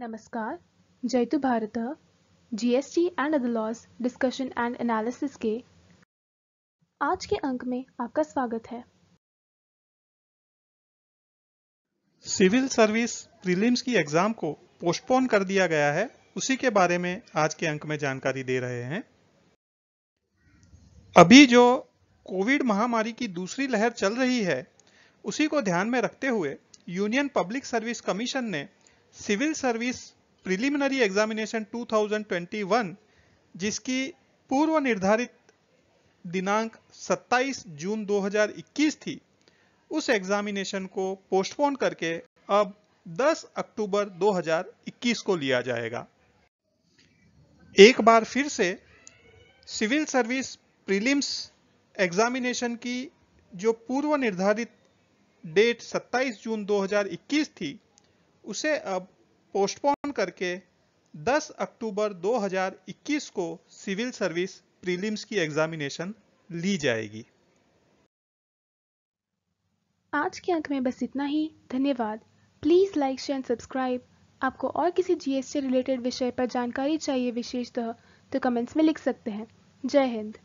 नमस्कार जयतु भारत GST and other laws discussion and analysis के आज के अंक में आपका स्वागत है सिविल सर्विस प्रीलिम्स की एग्जाम को पोस्टपोन कर दिया गया है उसी के बारे में आज के अंक में जानकारी दे रहे हैं अभी जो कोविड महामारी की दूसरी लहर चल रही है उसी को ध्यान में रखते हुए यूनियन पब्लिक सर्विस कमीशन ने सिविल सर्विस प्रिलिमिनरी एग्जामिनेशन 2021 जिसकी पूर्व निर्धारित दिनांक 27 जून 2021 थी उस एग्जामिनेशन को पोस्टपोन करके अब 10 अक्टूबर 2021 को लिया जाएगा एक बार फिर से सिविल सर्विस प्रीलिम्स एग्जामिनेशन की जो पूर्व निर्धारित डेट 27 जून 2021 थी उसे अब पोस्टपोन करके 10 अक्टूबर 2021 को सिविल सर्विस प्रीलिम्स की एग्जामिनेशन ली जाएगी आज के अंक में बस इतना ही धन्यवाद please like share and subscribe आपको और किसी जीएसटी रिलेटेड विषय पर जानकारी चाहिए विशेषतः तो कमेंट्स में लिख सकते हैं जय हिंद